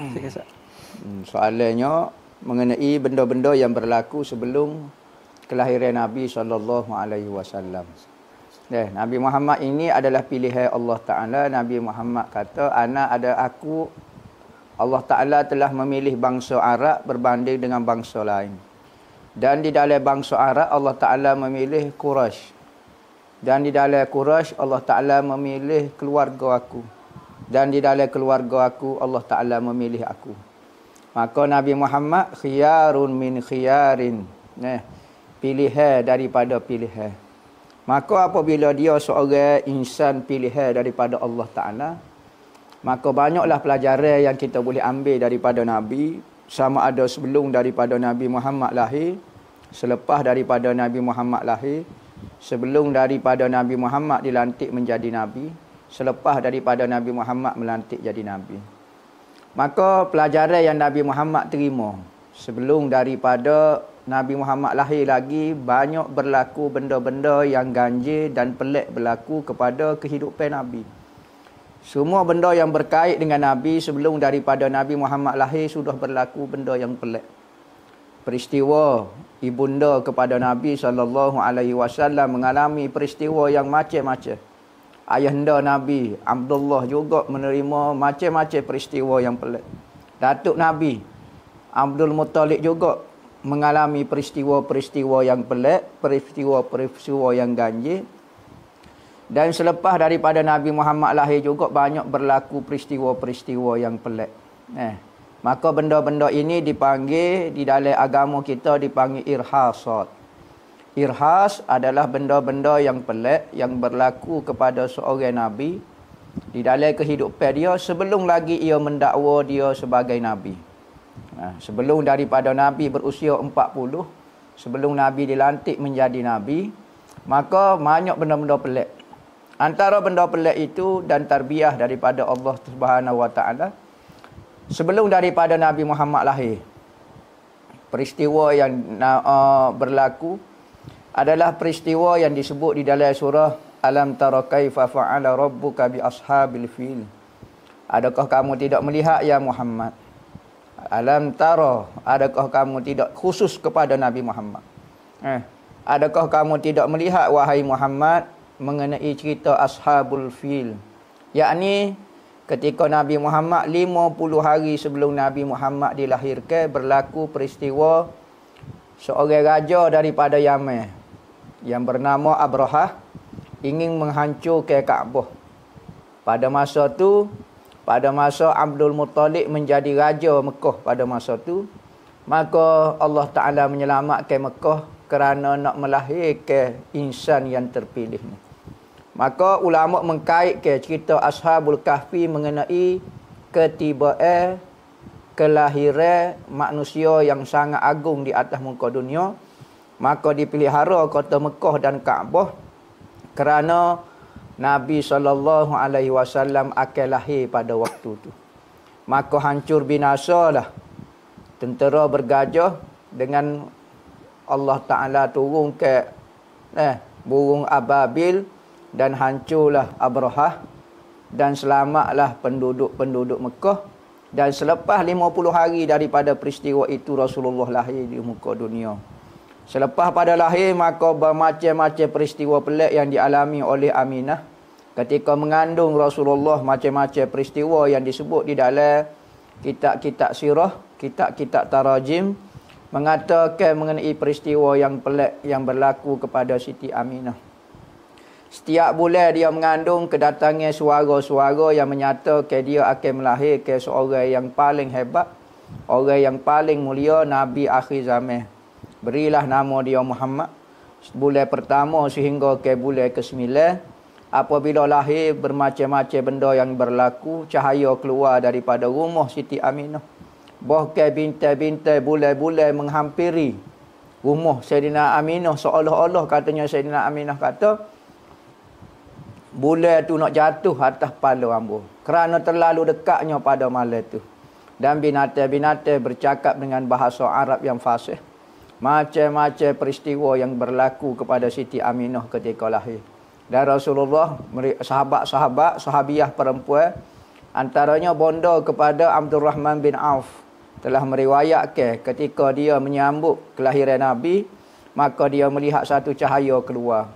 Hmm. hmm. Soalannya mengenai benda-benda yang berlaku sebelum kelahiran Nabi sallallahu alaihi wasallam. Eh, Nabi Muhammad ini adalah pilihan Allah Taala. Nabi Muhammad kata, "Ana ada aku Allah Taala telah memilih bangsa Arab berbanding dengan bangsa lain." Dan di dalam bangsa Arab Allah Taala memilih Quraisy. Dan di dalam Quraisy Allah Taala memilih keluarga aku dan di dalam keluarga aku Allah Taala memilih aku. Maka Nabi Muhammad khiyarun min khiyarin. Nah, pilihan daripada pilihan. Maka apabila dia seorang insan pilihan daripada Allah Taala, maka banyaklah pelajaran yang kita boleh ambil daripada Nabi sama ada sebelum daripada Nabi Muhammad lahir, selepas daripada Nabi Muhammad lahir, sebelum daripada Nabi Muhammad dilantik menjadi nabi, selepas daripada Nabi Muhammad melantik jadi Nabi. Maka pelajaran yang Nabi Muhammad terima sebelum daripada Nabi Muhammad lahir lagi banyak berlaku benda-benda yang ganjil dan pelik berlaku kepada kehidupan Nabi. Semua benda yang berkait dengan Nabi sebelum daripada Nabi Muhammad lahir sudah berlaku benda yang pelik. Peristiwa ibunda kepada Nabi saw mengalami peristiwa yang macam-macam ayah anda Nabi Abdullah juga menerima macam-macam peristiwa yang pelik. Datuk Nabi Abdul Muttalib juga mengalami peristiwa-peristiwa yang pelik, peristiwa-peristiwa yang ganjil. Dan selepas daripada Nabi Muhammad lahir juga banyak berlaku peristiwa-peristiwa yang pelik. Eh, maka benda-benda ini dipanggil di dalam agama kita dipanggil irhasat. Irhas adalah benda-benda yang pelik yang berlaku kepada seorang Nabi di dalam kehidupan dia sebelum lagi ia mendakwa dia sebagai Nabi. Ha, sebelum daripada Nabi berusia 40, sebelum Nabi dilantik menjadi Nabi, maka banyak benda-benda pelik. Antara benda pelik itu dan tarbiah daripada Allah Subhanahu Wa Taala sebelum daripada Nabi Muhammad lahir. Peristiwa yang uh, berlaku adalah peristiwa yang disebut di dalam surah Alam tara kaifa fa'ala rabbuka bi ashabil fil. Adakah kamu tidak melihat ya Muhammad? Alam tara, adakah kamu tidak khusus kepada Nabi Muhammad? Eh, adakah kamu tidak melihat wahai Muhammad mengenai cerita ashabul fil? Yakni ketika Nabi Muhammad 50 hari sebelum Nabi Muhammad dilahirkan berlaku peristiwa seorang raja daripada Yaman yang bernama Abrahah ingin menghancurkan Kaabah. Pada masa tu, pada masa Abdul Muttalib menjadi raja Mekah pada masa tu, maka Allah Taala menyelamatkan Mekah kerana nak melahirkan insan yang terpilih ni. Maka ulama mengkaitkan cerita Ashabul Kahfi mengenai ketibaan kelahiran manusia yang sangat agung di atas muka dunia maka dipelihara kota Mekah dan Kaabah kerana Nabi sallallahu alaihi wasallam akan lahir pada waktu itu. Maka hancur binasa lah tentera bergajah dengan Allah Taala turun ke eh burung ababil dan hancurlah Abrahah dan selamatlah penduduk-penduduk Mekah dan selepas 50 hari daripada peristiwa itu Rasulullah lahir di muka dunia. Selepas pada lahir maka bermacam-macam peristiwa pelik yang dialami oleh Aminah ketika mengandung Rasulullah macam-macam peristiwa yang disebut di dalam kitab-kitab sirah, kitab-kitab tarajim mengatakan mengenai peristiwa yang pelik yang berlaku kepada Siti Aminah. Setiap bulan dia mengandung kedatangnya suara-suara yang menyatakan dia akan melahirkan seorang yang paling hebat, orang yang paling mulia Nabi akhir zaman. Berilah nama dia Muhammad. Bulan pertama sehingga ke bulan ke-9. Apabila lahir bermacam-macam benda yang berlaku. Cahaya keluar daripada rumah Siti Aminah. Bahkan bintai-bintai bulan-bulan menghampiri rumah Sayyidina Aminah. Seolah-olah katanya Sayyidina Aminah kata. Bulan tu nak jatuh atas pala ambo. Kerana terlalu dekatnya pada malam tu. Dan binatang-binatang bercakap dengan bahasa Arab yang fasih macam-macam peristiwa yang berlaku kepada Siti Aminah ketika lahir. Dan Rasulullah, sahabat-sahabat, sahabiah perempuan, antaranya bonda kepada Abdul Rahman bin Auf telah meriwayatkan ketika dia menyambut kelahiran Nabi, maka dia melihat satu cahaya keluar.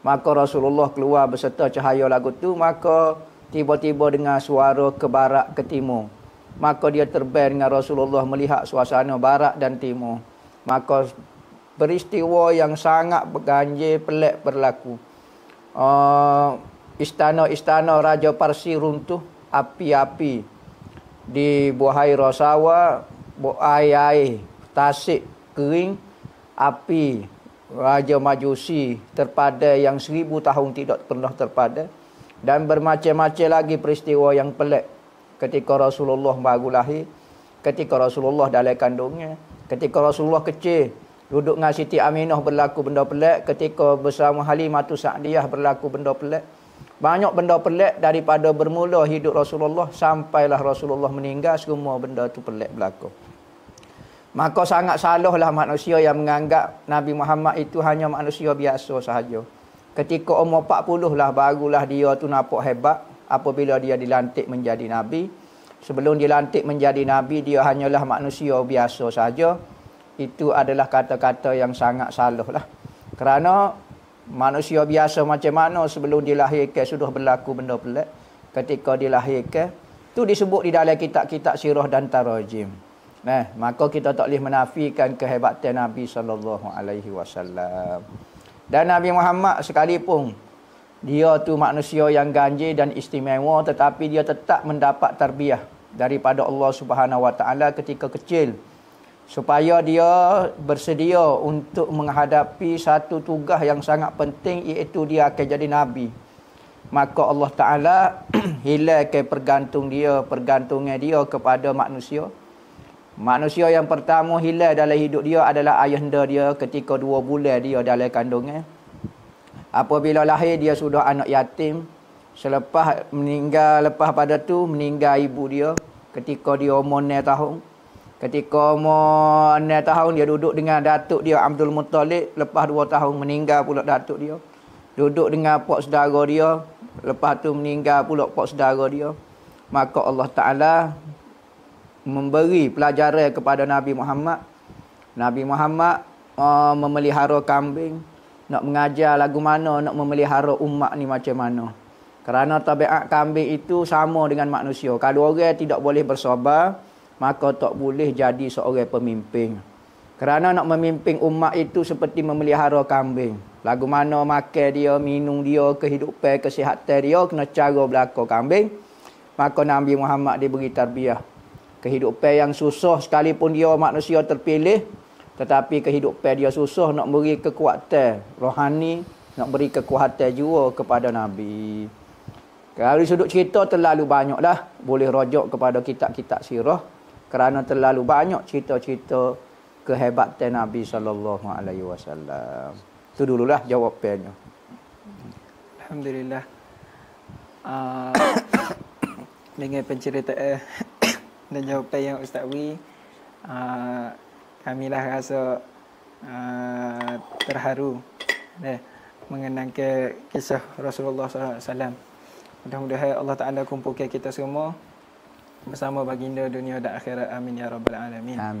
Maka Rasulullah keluar beserta cahaya lagu itu maka tiba-tiba dengan suara ke barat ke timur. Maka dia terbang dengan Rasulullah melihat suasana barat dan timur maka peristiwa yang sangat ganjil pelik berlaku. Eh, istana-istana uh, Raja Parsi runtuh api-api di buhai rosawa, buhai air, tasik kering, api Raja Majusi terpada yang seribu tahun tidak pernah terpada dan bermacam-macam lagi peristiwa yang pelik ketika Rasulullah baru lahir, ketika Rasulullah dalai kandungnya. Ketika Rasulullah kecil duduk dengan Siti Aminah berlaku benda pelik, ketika bersama Halimah tu Sa'diyah berlaku benda pelik. Banyak benda pelik daripada bermula hidup Rasulullah sampailah Rasulullah meninggal semua benda tu pelik berlaku. Maka sangat salahlah manusia yang menganggap Nabi Muhammad itu hanya manusia biasa sahaja. Ketika umur 40 lah barulah dia tu nampak hebat apabila dia dilantik menjadi nabi sebelum dilantik menjadi nabi dia hanyalah manusia biasa saja itu adalah kata-kata yang sangat salah lah kerana manusia biasa macam mana sebelum dilahirkan sudah berlaku benda pelik ketika dilahirkan tu disebut di dalam kitab-kitab sirah dan tarajim nah maka kita tak boleh menafikan kehebatan nabi sallallahu alaihi wasallam dan nabi Muhammad sekalipun dia tu manusia yang ganjil dan istimewa tetapi dia tetap mendapat tarbiyah daripada Allah Subhanahu Wa Taala ketika kecil supaya dia bersedia untuk menghadapi satu tugas yang sangat penting iaitu dia akan jadi nabi maka Allah Taala hilangkan pergantung dia pergantungan dia kepada manusia manusia yang pertama hilang dalam hidup dia adalah ayahnya dia ketika dua bulan dia dalam kandungan apabila lahir dia sudah anak yatim selepas meninggal lepas pada tu meninggal ibu dia ketika dia umur 9 tahun ketika umur 9 tahun dia duduk dengan datuk dia Abdul Muttalib lepas 2 tahun meninggal pula datuk dia duduk dengan pak saudara dia lepas tu meninggal pula pak saudara dia maka Allah Taala memberi pelajaran kepada Nabi Muhammad Nabi Muhammad uh, memelihara kambing nak mengajar lagu mana nak memelihara umat ni macam mana kerana tabiat kambing itu sama dengan manusia. Kalau orang tidak boleh bersabar, maka tak boleh jadi seorang pemimpin. Kerana nak memimpin umat itu seperti memelihara kambing. Lagu mana makan dia, minum dia, kehidupan, kesihatan dia, kena cara berlaku kambing. Maka Nabi Muhammad diberi tarbiah. Kehidupan yang susah sekalipun dia manusia terpilih. Tetapi kehidupan dia susah nak beri kekuatan rohani, nak beri kekuatan jua kepada Nabi kalau sudut cerita terlalu banyak dah. Boleh rojok kepada kitab-kitab sirah. Kerana terlalu banyak cerita-cerita kehebatan Nabi saw. alaihi dululah jawapannya. Alhamdulillah. Uh, dengan pencerita eh, dan jawapan yang Ustaz Wi, uh, ah, kamilah rasa uh, terharu eh, mengenang ke kisah Rasulullah saw. Mudah-mudahan Allah Ta'ala kumpulkan kita semua bersama baginda dunia dan akhirat. Amin ya rabbal alamin. Amin.